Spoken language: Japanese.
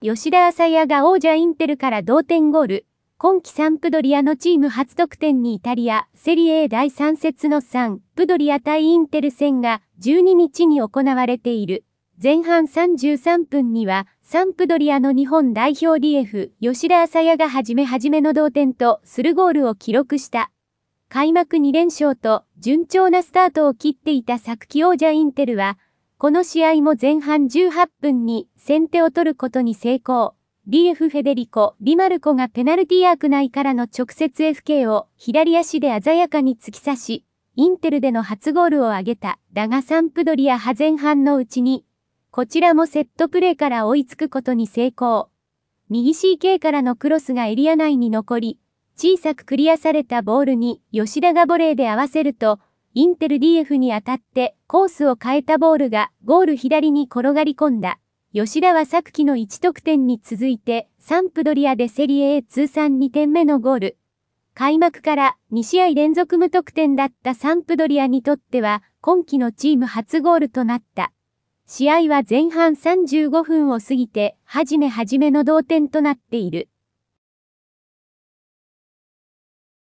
吉田朝也が王者インテルから同点ゴール。今季ンプドリアのチーム初得点にイタリア、セリエ第3節の3プドリア対インテル戦が12日に行われている。前半33分には、サンプドリアの日本代表 DF、吉田朝也がはじめはじめの同点とするゴールを記録した。開幕2連勝と順調なスタートを切っていた昨季王者インテルは、この試合も前半18分に先手を取ることに成功。リ f フェデリコ・リマルコがペナルティーアーク内からの直接 FK を左足で鮮やかに突き刺し、インテルでの初ゴールを挙げた、だがサンプドリア派前半のうちに、こちらもセットプレーから追いつくことに成功。右 CK からのクロスがエリア内に残り、小さくクリアされたボールに吉田がボレーで合わせると、インテル DF に当たってコースを変えたボールがゴール左に転がり込んだ。吉田は昨季の1得点に続いてサンプドリアでセリエ A 通算2点目のゴール。開幕から2試合連続無得点だったサンプドリアにとっては今季のチーム初ゴールとなった。試合は前半35分を過ぎて、はじめはじめの同点となっている。